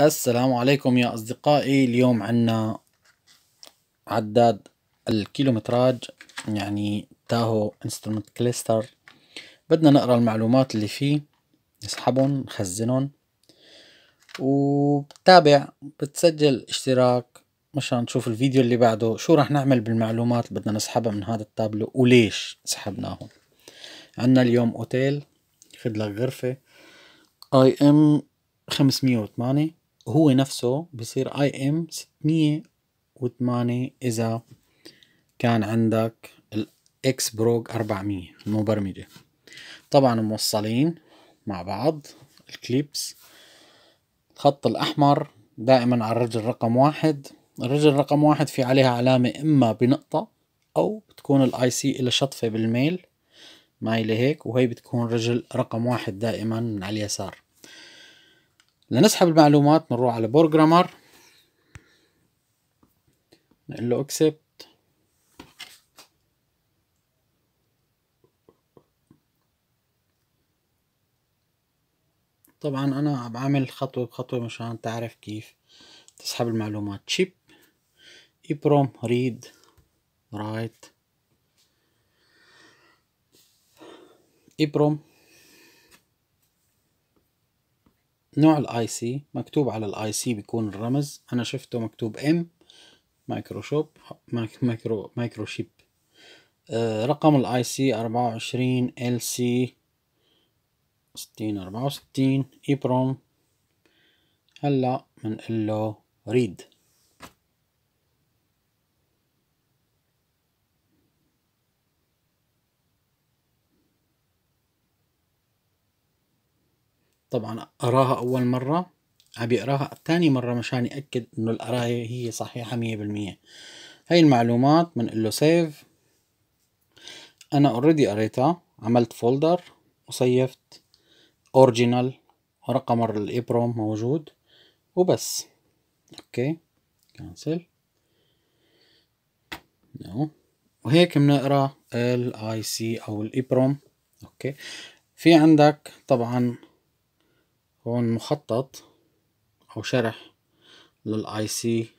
السلام عليكم يا أصدقائي اليوم عنا عداد الكيلومتراج يعني تاهو انسترومنت كليستر بدنا نقرأ المعلومات اللي فيه نسحبهم نخزنهم وبتابع بتسجل اشتراك مشان تشوف الفيديو اللي بعده شو رح نعمل بالمعلومات اللي بدنا نسحبها من هذا التابلو وليش سحبناهم عنا اليوم اوتيل خد لك غرفة اي ام 508 هو نفسه بصير اي ام 608 اذا كان عندك الاكس بروج 400 المبرمجة طبعا موصلين مع بعض الكليبس الخط الاحمر دائما على الرجل رقم واحد الرجل رقم واحد في عليها علامة اما بنقطة او بتكون الاي سي الى شطفة بالميل مايلة هيك وهي بتكون رجل رقم واحد دائما من على اليسار لنسحب المعلومات بنروح على بروجرامر نقول له اكسبت طبعا انا عم بعمل خطوه بخطوه مشان تعرف كيف تسحب المعلومات شيب ابروم ريد رايت ابروم نوع الاي سي مكتوب على الاي سي بيكون الرمز انا شفته مكتوب ام مايكروشوب مايكرو مايكروشيب آه رقم الاي سي اربعة وعشرين ال سي ستين اربعة وستين ايبروم e هلا بنقول له ريد طبعا أراها أول مرة عم يقراها تاني مرة مشان يأكد إنه القراية هي صحيحة مية بالمية هاي المعلومات من له سيف أنا أوريدي قريتها عملت فولدر وصيفت أوريجينال رقم الإبروم موجود وبس أوكي كانسل نو وهيك بنقرا ال اي سي او الابروم اوكي في عندك طبعا هون مخطط أو شرح للآي سي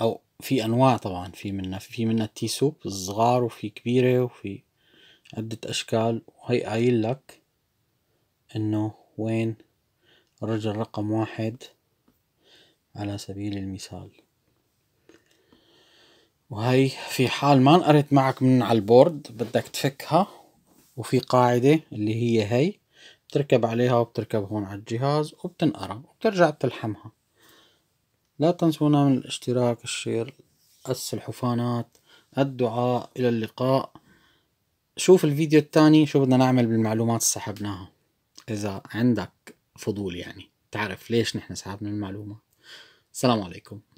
أو في أنواع طبعا في منها في منها التي سوب الصغار وفي كبيرة وفي عدة أشكال وهي قايل لك إنه وين رجل رقم واحد على سبيل المثال وهي في حال ما انقرت معك من على البورد بدك تفكها وفي قاعدة اللي هي هي بتركب عليها وبتركب هون على الجهاز وبتنقرا وبترجع بتلحمها لا تنسونا من الاشتراك الشير أس الحفانات الدعاء إلى اللقاء شوف الفيديو الثاني شو بدنا نعمل بالمعلومات اللي سحبناها إذا عندك فضول يعني تعرف ليش نحن سحبنا المعلومة السلام عليكم